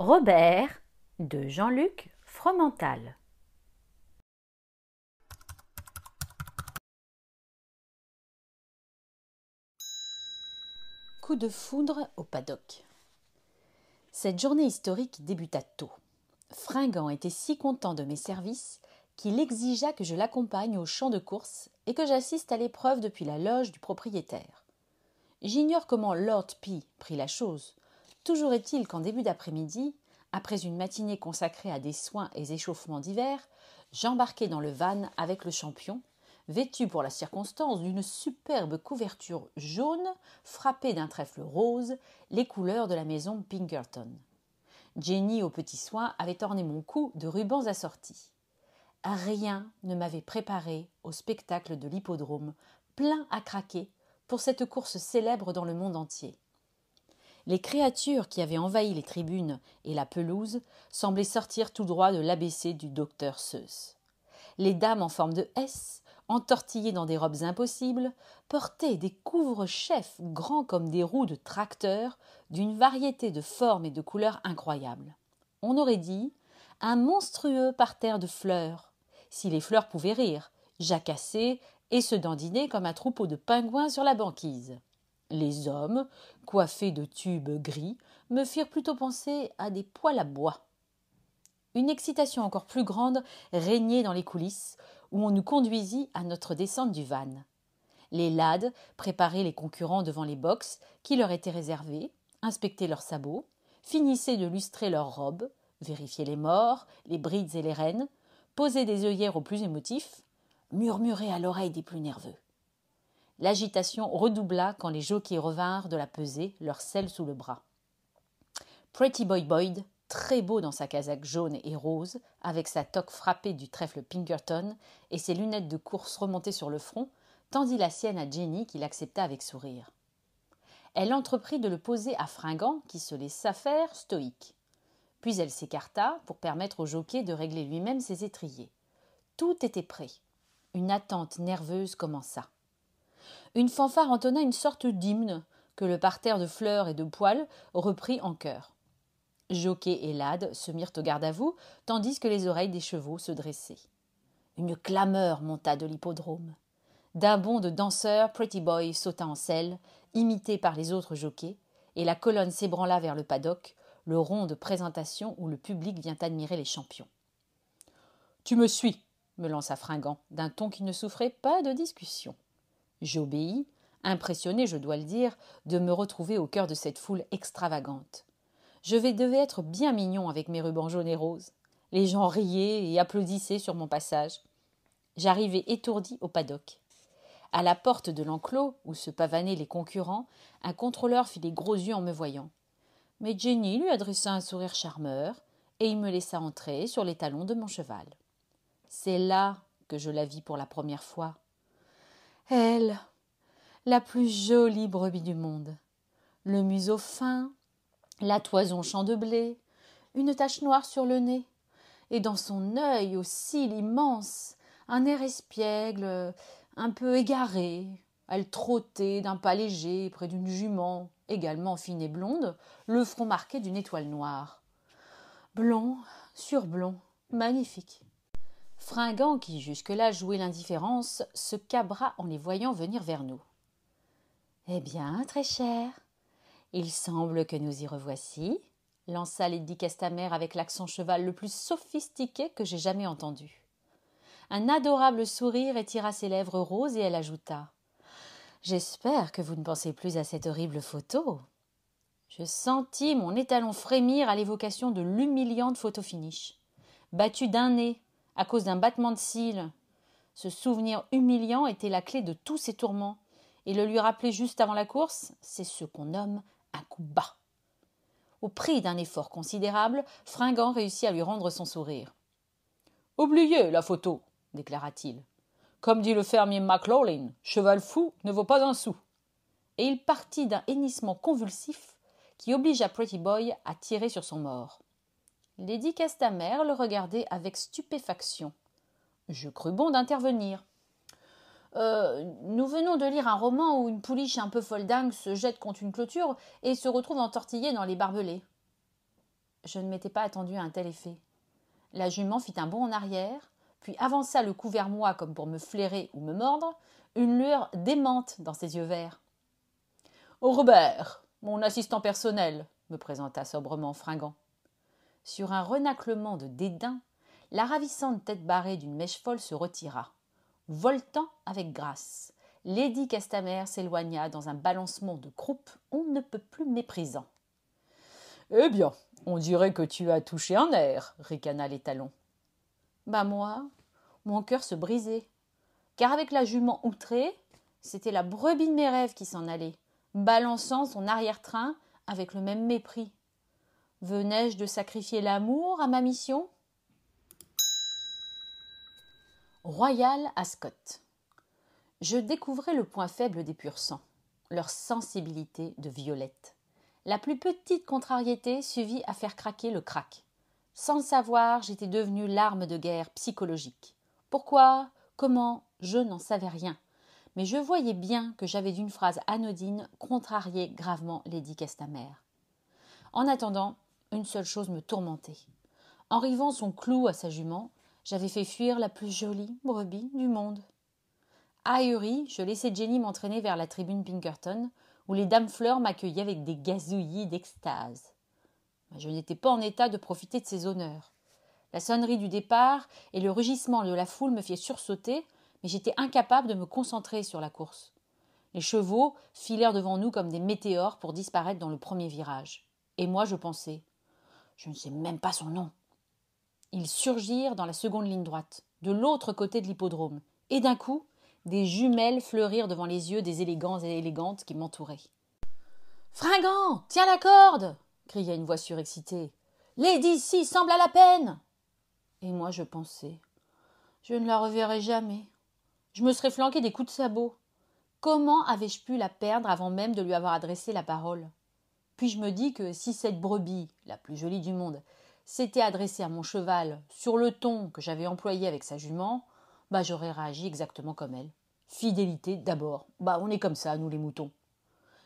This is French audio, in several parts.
Robert de Jean-Luc Fromental. Coup de foudre au paddock. Cette journée historique débuta tôt. Fringant était si content de mes services qu'il exigea que je l'accompagne au champ de course et que j'assiste à l'épreuve depuis la loge du propriétaire. J'ignore comment Lord P prit la chose, Toujours est-il qu'en début d'après-midi, après une matinée consacrée à des soins et échauffements d'hiver, j'embarquai dans le van avec le champion, vêtu pour la circonstance d'une superbe couverture jaune frappée d'un trèfle rose, les couleurs de la maison Pinkerton. Jenny, aux petits soins, avait orné mon cou de rubans assortis. Rien ne m'avait préparé au spectacle de l'hippodrome, plein à craquer, pour cette course célèbre dans le monde entier. Les créatures qui avaient envahi les tribunes et la pelouse semblaient sortir tout droit de l'ABC du docteur Seuss. Les dames en forme de S, entortillées dans des robes impossibles, portaient des couvre-chefs grands comme des roues de tracteur, d'une variété de formes et de couleurs incroyables. On aurait dit un monstrueux parterre de fleurs. Si les fleurs pouvaient rire, jacasser et se dandiner comme un troupeau de pingouins sur la banquise. Les hommes, coiffés de tubes gris, me firent plutôt penser à des poils à bois. Une excitation encore plus grande régnait dans les coulisses, où on nous conduisit à notre descente du van. Les lades préparaient les concurrents devant les boxes qui leur étaient réservés, inspectaient leurs sabots, finissaient de lustrer leurs robes, vérifiaient les morts, les brides et les rênes, posaient des œillères aux plus émotifs, murmuraient à l'oreille des plus nerveux. L'agitation redoubla quand les jockeys revinrent de la pesée, leur selle sous le bras. Pretty Boy Boyd, très beau dans sa casaque jaune et rose, avec sa toque frappée du trèfle Pinkerton et ses lunettes de course remontées sur le front, tendit la sienne à Jenny qui l'accepta avec sourire. Elle entreprit de le poser à Fringant qui se laissa faire stoïque. Puis elle s'écarta pour permettre au jockey de régler lui-même ses étriers. Tout était prêt. Une attente nerveuse commença une fanfare entonna une sorte d'hymne que le parterre de fleurs et de poils reprit en chœur. Jockey et lad se mirent au garde à vous, tandis que les oreilles des chevaux se dressaient. Une clameur monta de l'hippodrome. D'un bond de danseurs, Pretty Boy sauta en selle, imité par les autres jockeys, et la colonne s'ébranla vers le paddock, le rond de présentation où le public vient admirer les champions. Tu me suis, me lança Fringant, d'un ton qui ne souffrait pas de discussion. J'obéis, impressionné, je dois le dire, de me retrouver au cœur de cette foule extravagante. Je vais devais être bien mignon avec mes rubans jaunes et roses. Les gens riaient et applaudissaient sur mon passage. J'arrivai étourdi au paddock. À la porte de l'enclos, où se pavanaient les concurrents, un contrôleur fit des gros yeux en me voyant. Mais Jenny lui adressa un sourire charmeur, et il me laissa entrer sur les talons de mon cheval. C'est là que je la vis pour la première fois. Elle, la plus jolie brebis du monde. Le museau fin, la toison champ de blé, une tache noire sur le nez, et dans son œil aussi l'immense, un air espiègle, un peu égaré. Elle trottait d'un pas léger près d'une jument, également fine et blonde, le front marqué d'une étoile noire. Blond sur blond, magnifique. Fringant, qui jusque-là jouait l'indifférence, se cabra en les voyant venir vers nous. Eh bien, très cher, il semble que nous y revoici, lança Lady Castamer avec l'accent cheval le plus sophistiqué que j'ai jamais entendu. Un adorable sourire étira ses lèvres roses et elle ajouta J'espère que vous ne pensez plus à cette horrible photo. Je sentis mon étalon frémir à l'évocation de l'humiliante photo finish. battu d'un nez, à cause d'un battement de cils. Ce souvenir humiliant était la clé de tous ses tourments. Et le lui rappeler juste avant la course, c'est ce qu'on nomme un coup bas. Au prix d'un effort considérable, Fringant réussit à lui rendre son sourire. Oubliez la photo, déclara-t-il. Comme dit le fermier McLaughlin, cheval fou ne vaut pas un sou. Et il partit d'un hennissement convulsif qui obligea Pretty Boy à tirer sur son mort. Lady Castamère le regardait avec stupéfaction. Je crus bon d'intervenir. Euh, nous venons de lire un roman où une pouliche un peu folle dingue se jette contre une clôture et se retrouve entortillée dans les barbelés. Je ne m'étais pas attendu à un tel effet. La jument fit un bond en arrière, puis avança le cou vers moi comme pour me flairer ou me mordre, une lueur démente dans ses yeux verts. Robert, mon assistant personnel, me présenta sobrement Fringant. Sur un renaclement de dédain, la ravissante tête barrée d'une mèche folle se retira. Voltant avec grâce, Lady Castamer s'éloigna dans un balancement de croupe on ne peut plus méprisant. Eh bien, on dirait que tu as touché un air, ricana les talons. Bah moi, mon cœur se brisait. Car avec la jument outrée, c'était la brebis de mes rêves qui s'en allait, balançant son arrière-train avec le même mépris. Venais-je de sacrifier l'amour à ma mission Royal Ascot. Je découvrais le point faible des purs sangs, leur sensibilité de violette. La plus petite contrariété suivit à faire craquer le crack. Sans le savoir, j'étais devenue l'arme de guerre psychologique. Pourquoi Comment Je n'en savais rien. Mais je voyais bien que j'avais d'une phrase anodine contrarié gravement Lady Castamer. En attendant, une seule chose me tourmentait. En rivant son clou à sa jument, j'avais fait fuir la plus jolie brebis du monde. Ahuri, je laissais Jenny m'entraîner vers la tribune Pinkerton, où les dames fleurs m'accueillaient avec des gazouillis d'extase. Je n'étais pas en état de profiter de ces honneurs. La sonnerie du départ et le rugissement de la foule me firent sursauter, mais j'étais incapable de me concentrer sur la course. Les chevaux filèrent devant nous comme des météores pour disparaître dans le premier virage. Et moi, je pensais je ne sais même pas son nom. Ils surgirent dans la seconde ligne droite, de l'autre côté de l'hippodrome, et d'un coup, des jumelles fleurirent devant les yeux des élégants et élégantes qui m'entouraient. Fringant, tiens la corde cria une voix surexcitée. Lady, si, semble à la peine Et moi je pensais Je ne la reverrai jamais. Je me serais flanqué des coups de sabot. Comment avais-je pu la perdre avant même de lui avoir adressé la parole puis je me dis que si cette brebis, la plus jolie du monde, s'était adressée à mon cheval sur le ton que j'avais employé avec sa jument, bah j'aurais réagi exactement comme elle. Fidélité d'abord. Bah on est comme ça, nous les moutons.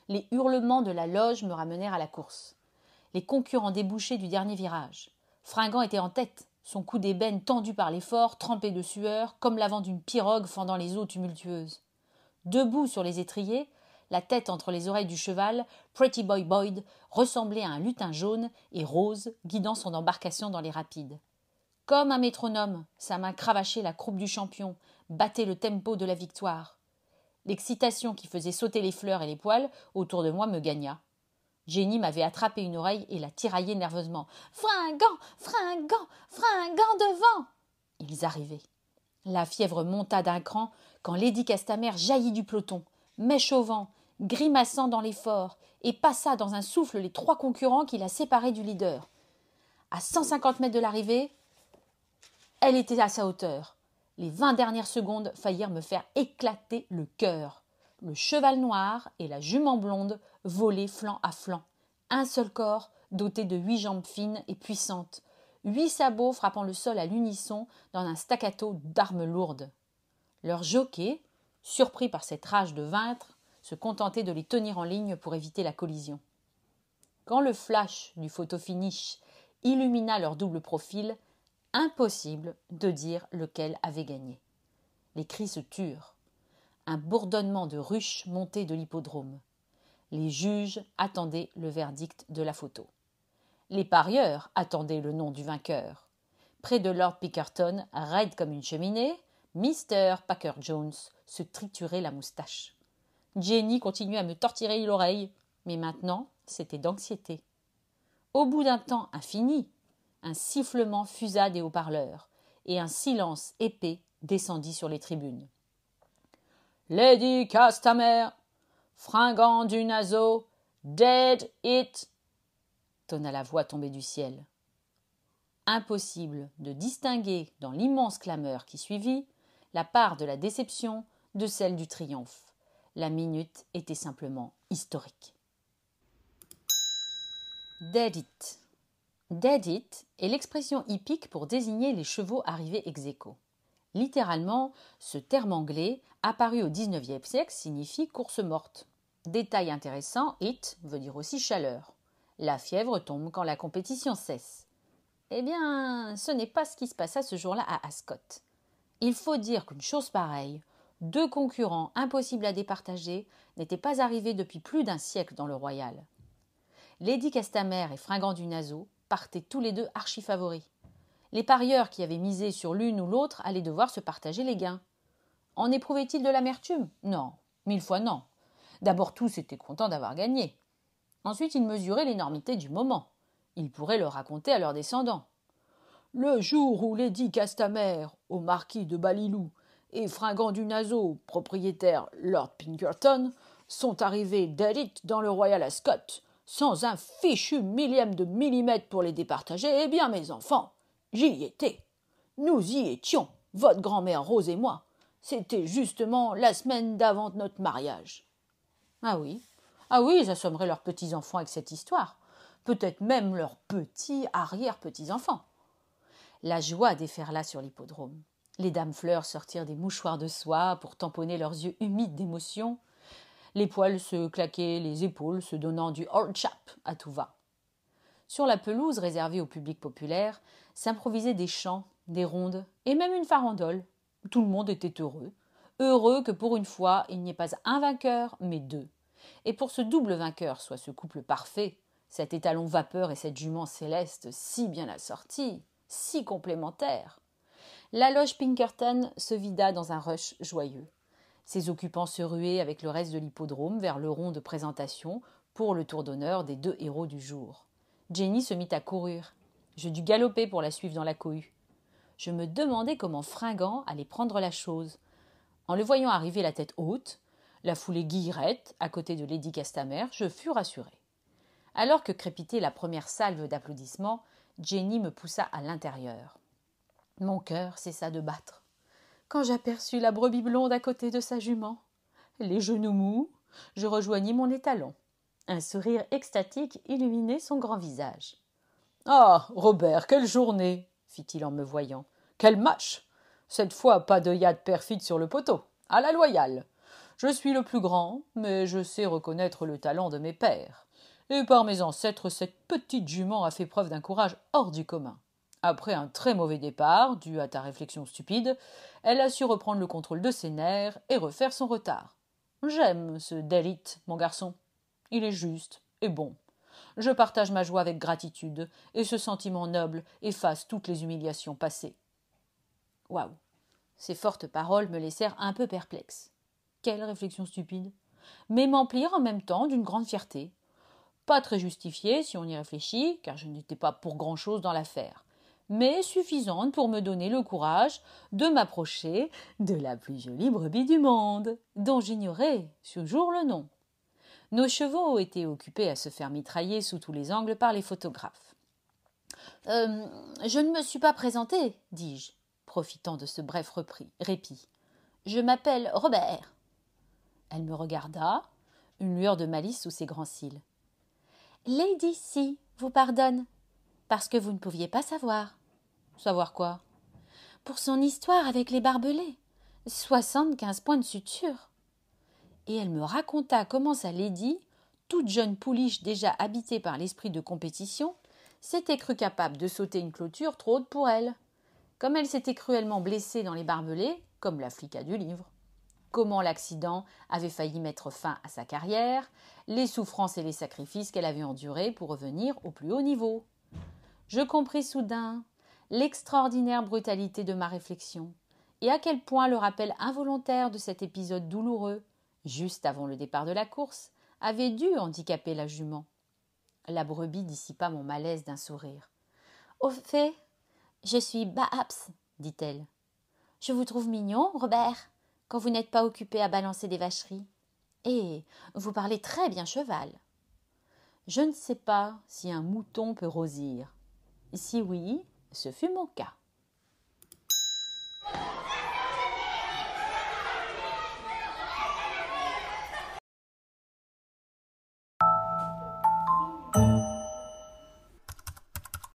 Les hurlements de la loge me ramenèrent à la course. Les concurrents débouchaient du dernier virage. Fringant était en tête, son cou d'ébène tendu par l'effort, trempé de sueur, comme l'avant d'une pirogue fendant les eaux tumultueuses. Debout sur les étriers, la tête entre les oreilles du cheval, Pretty Boy Boyd ressemblait à un lutin jaune et rose guidant son embarcation dans les rapides. Comme un métronome, sa main cravachait la croupe du champion, battait le tempo de la victoire. L'excitation qui faisait sauter les fleurs et les poils autour de moi me gagna. Jenny m'avait attrapé une oreille et la tiraillait nerveusement. Fringant, fringant, fringant devant Ils arrivaient. La fièvre monta d'un cran quand Lady Castamer jaillit du peloton, mèche au vent, grimaçant dans l'effort, et passa dans un souffle les trois concurrents qui la séparaient du leader. À 150 mètres de l'arrivée, elle était à sa hauteur. Les vingt dernières secondes faillirent me faire éclater le cœur. Le cheval noir et la jument blonde volaient flanc à flanc. Un seul corps, doté de huit jambes fines et puissantes, huit sabots frappant le sol à l'unisson dans un staccato d'armes lourdes. Leur jockey, surpris par cette rage de vaincre, se contenter de les tenir en ligne pour éviter la collision. Quand le flash du photo finish illumina leur double profil, impossible de dire lequel avait gagné. Les cris se turent. Un bourdonnement de ruches montait de l'hippodrome. Les juges attendaient le verdict de la photo. Les parieurs attendaient le nom du vainqueur. Près de Lord Pickerton, raide comme une cheminée, Mr. Packer Jones se triturait la moustache. Jenny continuait à me tortiller l'oreille, mais maintenant c'était d'anxiété. Au bout d'un temps infini, un sifflement fusa des haut-parleurs, et un silence épais descendit sur les tribunes. Lady Castamer, fringant du naseau, dead it tonna la voix tombée du ciel. Impossible de distinguer, dans l'immense clameur qui suivit, la part de la déception de celle du triomphe. La minute était simplement historique. Dead it. Dead it est l'expression hippique pour désigner les chevaux arrivés ex Littéralement, ce terme anglais, apparu au XIXe siècle, signifie course morte. Détail intéressant, it veut dire aussi chaleur. La fièvre tombe quand la compétition cesse. Eh bien, ce n'est pas ce qui se passa ce jour-là à Ascot. Il faut dire qu'une chose pareille deux concurrents impossibles à départager n'étaient pas arrivés depuis plus d'un siècle dans le Royal. Lady Castamer et Fringant du Nazo partaient tous les deux archi-favoris. Les parieurs qui avaient misé sur l'une ou l'autre allaient devoir se partager les gains. En éprouvait ils de l'amertume Non, mille fois non. D'abord, tous étaient contents d'avoir gagné. Ensuite, ils mesuraient l'énormité du moment. Ils pourraient le raconter à leurs descendants. Le jour où Lady Castamer, au marquis de Balilou, et fringant du naseau propriétaire Lord Pinkerton, sont arrivés d'élite dans le Royal Ascot, sans un fichu millième de millimètre pour les départager, eh bien, mes enfants, j'y étais. Nous y étions, votre grand-mère Rose et moi. C'était justement la semaine d'avant notre mariage. Ah oui, ah oui, ils assommeraient leurs petits-enfants avec cette histoire. Peut-être même leurs petits arrière-petits-enfants. La joie déferla sur l'hippodrome. Les dames fleurs sortirent des mouchoirs de soie pour tamponner leurs yeux humides d'émotion. Les poils se claquaient les épaules, se donnant du old chap à tout va. Sur la pelouse réservée au public populaire, s'improvisaient des chants, des rondes et même une farandole. Tout le monde était heureux. Heureux que pour une fois, il n'y ait pas un vainqueur, mais deux. Et pour ce double vainqueur, soit ce couple parfait, cet étalon vapeur et cette jument céleste si bien assortis, si complémentaire la loge Pinkerton se vida dans un rush joyeux. Ses occupants se ruaient avec le reste de l'hippodrome vers le rond de présentation pour le tour d'honneur des deux héros du jour. Jenny se mit à courir. Je dus galoper pour la suivre dans la cohue. Je me demandais comment Fringant allait prendre la chose. En le voyant arriver la tête haute, la foulée guillerette, à côté de Lady Castamer, je fus rassuré. Alors que crépitait la première salve d'applaudissements, Jenny me poussa à l'intérieur. Mon cœur cessa de battre. Quand j'aperçus la brebis blonde à côté de sa jument, les genoux mous, je rejoignis mon étalon. Un sourire extatique illuminait son grand visage. Ah. Robert, quelle journée. Fit il en me voyant. Quel match. Cette fois pas de yade perfide sur le poteau. À la loyale. Je suis le plus grand, mais je sais reconnaître le talent de mes pères. Et par mes ancêtres cette petite jument a fait preuve d'un courage hors du commun. Après un très mauvais départ, dû à ta réflexion stupide, elle a su reprendre le contrôle de ses nerfs et refaire son retard. J'aime ce Dalit, mon garçon. Il est juste et bon. Je partage ma joie avec gratitude et ce sentiment noble efface toutes les humiliations passées. Waouh Ces fortes paroles me laissèrent un peu perplexe. Quelle réflexion stupide Mais m'emplir en même temps d'une grande fierté. Pas très justifiée si on y réfléchit, car je n'étais pas pour grand-chose dans l'affaire mais suffisante pour me donner le courage de m'approcher de la plus jolie brebis du monde, dont j'ignorais toujours le nom. Nos chevaux étaient occupés à se faire mitrailler sous tous les angles par les photographes. Euh, je ne me suis pas présenté, dis-je, profitant de ce bref repris, répit. Je m'appelle Robert. Elle me regarda, une lueur de malice sous ses grands cils. Lady C vous pardonne, parce que vous ne pouviez pas savoir. Savoir quoi Pour son histoire avec les barbelés. Soixante-quinze points de suture. Et elle me raconta comment sa lady, toute jeune pouliche déjà habitée par l'esprit de compétition, s'était crue capable de sauter une clôture trop haute pour elle. Comme elle s'était cruellement blessée dans les barbelés, comme la du livre. Comment l'accident avait failli mettre fin à sa carrière, les souffrances et les sacrifices qu'elle avait endurés pour revenir au plus haut niveau. Je compris soudain l'extraordinaire brutalité de ma réflexion, et à quel point le rappel involontaire de cet épisode douloureux, juste avant le départ de la course, avait dû handicaper la jument. La brebis dissipa mon malaise d'un sourire. Au fait, je suis Baaps, dit-elle. Je vous trouve mignon, Robert, quand vous n'êtes pas occupé à balancer des vacheries. Et vous parlez très bien cheval. Je ne sais pas si un mouton peut rosir. Si oui, ce fut mon cas.